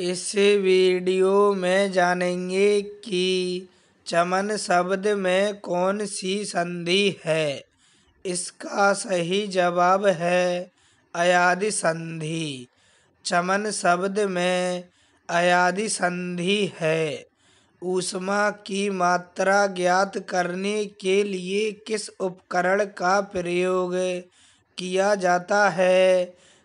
इस वीडियो में जानेंगे कि चमन शब्द में कौन सी संधि है इसका सही जवाब है अयादि संधि चमन शब्द में अयादि संधि है ऊष्मा की मात्रा ज्ञात करने के लिए किस उपकरण का प्रयोग किया जाता है